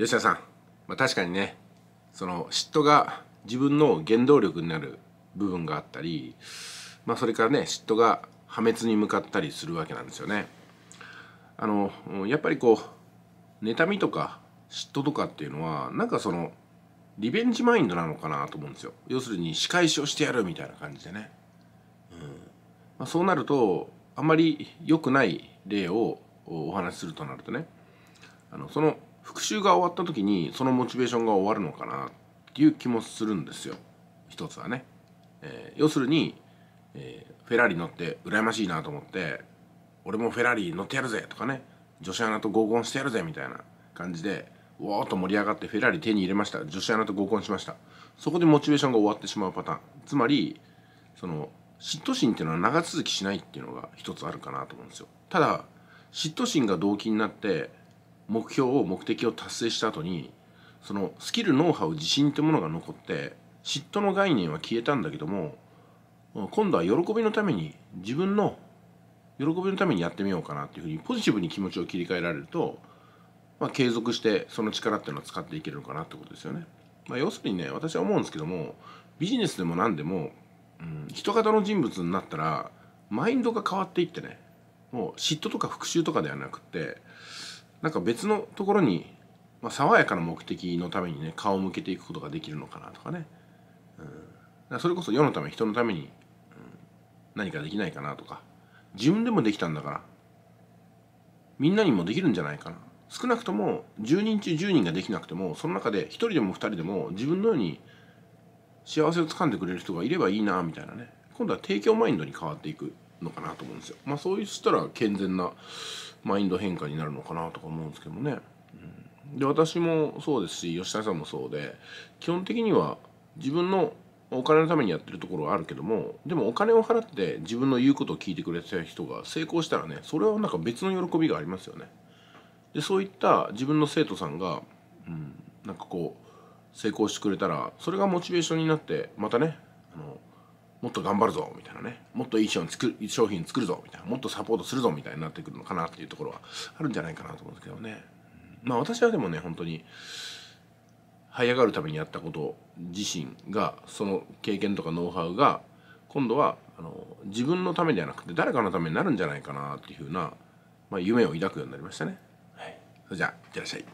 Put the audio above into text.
吉田さん、まあ、確かにねその嫉妬が自分の原動力になる部分があったり、まあ、それからね嫉妬が破滅に向かったりするわけなんですよね。あのやっぱりこう妬みとか嫉妬とかっていうのはなんかそのリベンジマインドなのかなと思うんですよ。要するに仕返しをしてやるみたいな感じでね。うんまあ、そうなるとあまり良くない例をお話しするとなるとねあのその復習が終わった時にそのモチベーションが終わるのかなっていう気もするんですよ一つはね、えー、要するに、えー、フェラーリ乗って羨ましいなと思って俺もフェラーリ乗ってやるぜとかね女子アナと合コンしてやるぜみたいな感じでうおーっと盛り上がってフェラーリ手に入れました女子アナと合コンしましたそこでモチベーションが終わってしまうパターンつまりその嫉妬心っていうのは長続きしないっていうのが一つあるかなと思うんですよただ嫉妬心が動機になって目標を目的を達成した後にそのスキルノウハウ自信ってものが残って嫉妬の概念は消えたんだけども今度は喜びのために自分の喜びのためにやってみようかなっていうふうにポジティブに気持ちを切り替えられると、まあ、継続してその力っていうのは使っていけるのかなってことですよね。まあ、要するにね私は思うんですけどもビジネスでも何でも、うん、人型の人物になったらマインドが変わっていってねもう嫉妬とか復讐とかではなくってなんか別のところに、まあ、爽やかな目的のためにね顔を向けていくことができるのかなとかね、うん、それこそ世のため人のために、うん、何かできないかなとか自分でもできたんだからみんなにもできるんじゃないかな少なくとも10人中10人ができなくてもその中で1人でも2人でも自分のように幸せをつかんでくれる人がいればいいなみたいなね今度は提供マインドに変わっていくのかなと思うんですよ。まあそうしたら健全なマインド変化になるのかなとか思うんですけどもね。うん、で私もそうですし吉田さんもそうで基本的には自分のお金のためにやってるところはあるけどもでもお金を払って自分の言うことを聞いてくれてた人が成功したらねそれはなんか別の喜びがありますよね。でそういった自分の生徒さんが、うん、なんかこう成功してくれたらそれがモチベーションになってまたねもっと頑張るぞみたいなねもっといい商品作る商品作るぞみたいなもっとサポートするぞみたいになってくるのかなっていうところはあるんじゃないかなと思うんですけどねまあ私はでもね本当に這い上がるためにやったこと自身がその経験とかノウハウが今度はあの自分のためではなくて誰かのためになるんじゃないかなっていうふうな、まあ、夢を抱くようになりましたね。はい、それじゃあいってらっしゃい。